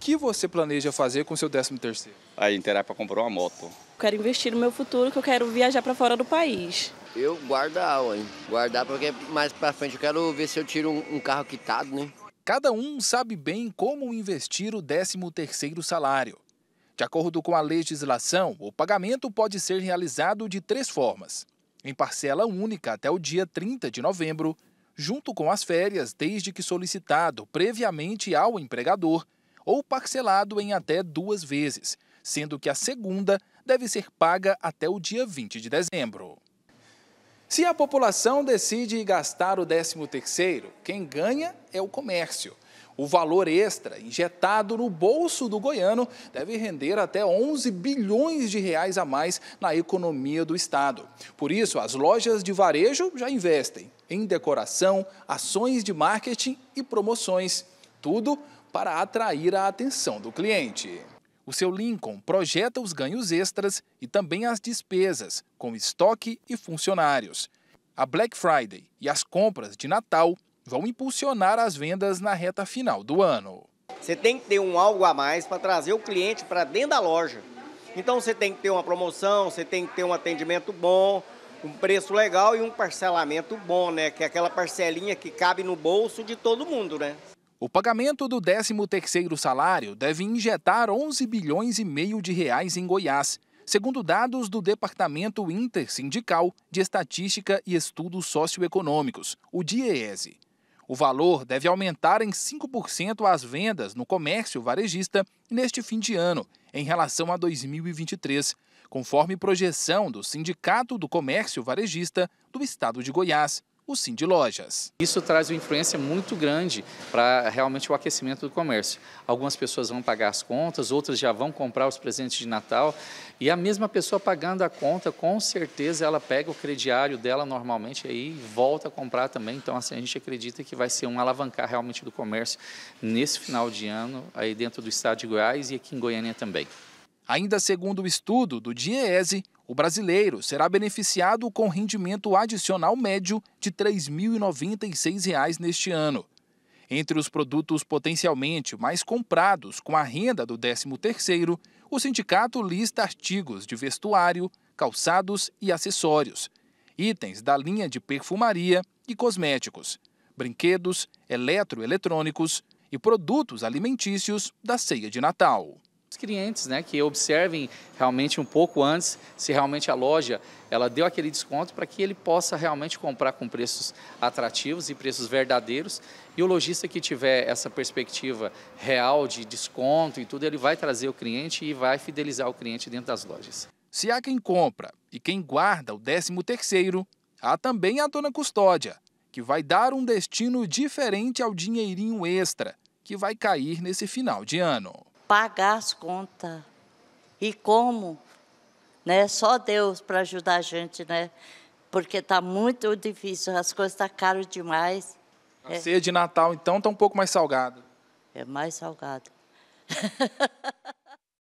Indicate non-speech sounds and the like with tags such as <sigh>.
que você planeja fazer com seu 13 terceiro? Aí interar para comprar uma moto. Quero investir no meu futuro, que eu quero viajar para fora do país. Eu guardar, hein? Guardar porque mais para frente eu quero ver se eu tiro um, carro quitado, né? Cada um sabe bem como investir o 13 terceiro salário. De acordo com a legislação, o pagamento pode ser realizado de três formas. Em parcela única até o dia 30 de novembro, junto com as férias desde que solicitado previamente ao empregador, ou parcelado em até duas vezes, sendo que a segunda deve ser paga até o dia 20 de dezembro. Se a população decide gastar o 13º, quem ganha é o comércio. O valor extra injetado no bolso do goiano deve render até 11 bilhões de reais a mais na economia do estado. Por isso, as lojas de varejo já investem em decoração, ações de marketing e promoções. Tudo para atrair a atenção do cliente. O seu Lincoln projeta os ganhos extras e também as despesas, com estoque e funcionários. A Black Friday e as compras de Natal vão impulsionar as vendas na reta final do ano. Você tem que ter um algo a mais para trazer o cliente para dentro da loja. Então você tem que ter uma promoção, você tem que ter um atendimento bom, um preço legal e um parcelamento bom, né? Que é aquela parcelinha que cabe no bolso de todo mundo, né? O pagamento do 13º salário deve injetar 11 bilhões e meio de reais em Goiás, segundo dados do Departamento Intersindical de Estatística e Estudos Socioeconômicos, o DIEESE. O valor deve aumentar em 5% as vendas no comércio varejista neste fim de ano, em relação a 2023, conforme projeção do Sindicato do Comércio Varejista do Estado de Goiás o Sim de Lojas. Isso traz uma influência muito grande para realmente o aquecimento do comércio. Algumas pessoas vão pagar as contas, outras já vão comprar os presentes de Natal e a mesma pessoa pagando a conta, com certeza ela pega o crediário dela normalmente aí e volta a comprar também. Então assim, a gente acredita que vai ser um alavancar realmente do comércio nesse final de ano aí dentro do estado de Goiás e aqui em Goiânia também. Ainda segundo o estudo do DIEESE, o brasileiro será beneficiado com rendimento adicional médio de R$ 3.096 neste ano. Entre os produtos potencialmente mais comprados com a renda do 13º, o sindicato lista artigos de vestuário, calçados e acessórios, itens da linha de perfumaria e cosméticos, brinquedos, eletroeletrônicos e produtos alimentícios da ceia de Natal clientes, né, que observem realmente um pouco antes se realmente a loja ela deu aquele desconto para que ele possa realmente comprar com preços atrativos e preços verdadeiros. E o lojista que tiver essa perspectiva real de desconto e tudo, ele vai trazer o cliente e vai fidelizar o cliente dentro das lojas. Se há quem compra e quem guarda o 13 terceiro, há também a dona custódia, que vai dar um destino diferente ao dinheirinho extra que vai cair nesse final de ano pagar as contas. E como? Né? Só Deus para ajudar a gente, né? Porque está muito difícil, as coisas estão tá caras demais. A é. ceia de Natal, então, está um pouco mais salgada. É mais salgado. <laughs>